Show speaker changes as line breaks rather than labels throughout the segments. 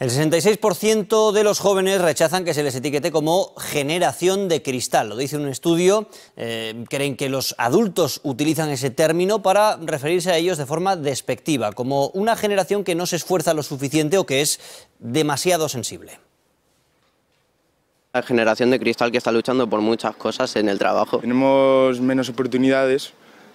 El 66% de los jóvenes rechazan que se les etiquete como generación de cristal. Lo dice un estudio. Eh, creen que los adultos utilizan ese término para referirse a ellos de forma despectiva, como una generación que no se esfuerza lo suficiente o que es demasiado sensible. La generación de cristal que está luchando por muchas cosas en el trabajo. Tenemos menos oportunidades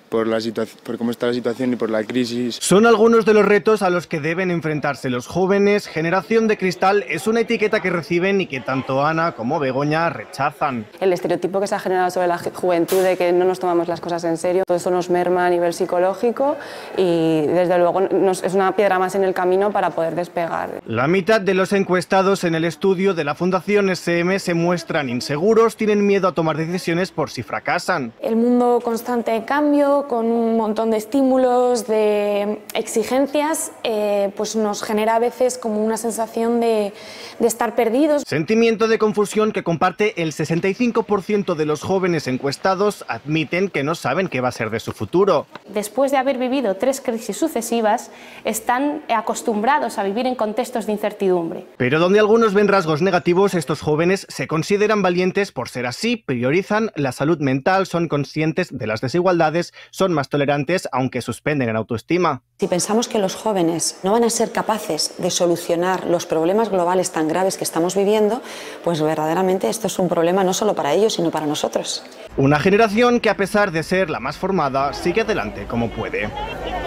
por, la por cómo está la situación y por la crisis.
Son algunos de los retos a los que deben enfrentarse los jóvenes. Generación de cristal es una etiqueta que reciben y que tanto Ana como Begoña rechazan.
El estereotipo que se ha generado sobre la juventud de que no nos tomamos las cosas en serio, todo eso nos merma a nivel psicológico y desde luego es una piedra más en el camino para poder despegar.
La mitad de los encuestados en el estudio de la Fundación SM se muestran inseguros, tienen miedo a tomar decisiones por si fracasan.
El mundo constante de cambio, con un montón de estímulos, de exigencias, eh, pues nos genera a veces como una sensación de estar perdidos.
Sentimiento de confusión que comparte el 65% de los jóvenes encuestados admiten que no saben qué va a ser de su futuro.
Después de haber vivido tres crisis sucesivas, están acostumbrados a vivir en contextos de incertidumbre.
Pero donde algunos ven rasgos negativos, estos jóvenes se consideran valientes por ser así, priorizan la salud mental, son conscientes de las desigualdades, son más tolerantes aunque suspenden en autoestima.
Si pensamos que los jóvenes no van a ser capaces de solucionar los problemas globales tan graves que estamos viviendo, pues verdaderamente esto es un problema no solo para ellos, sino para nosotros.
Una generación que a pesar de ser la más formada, sigue adelante como puede.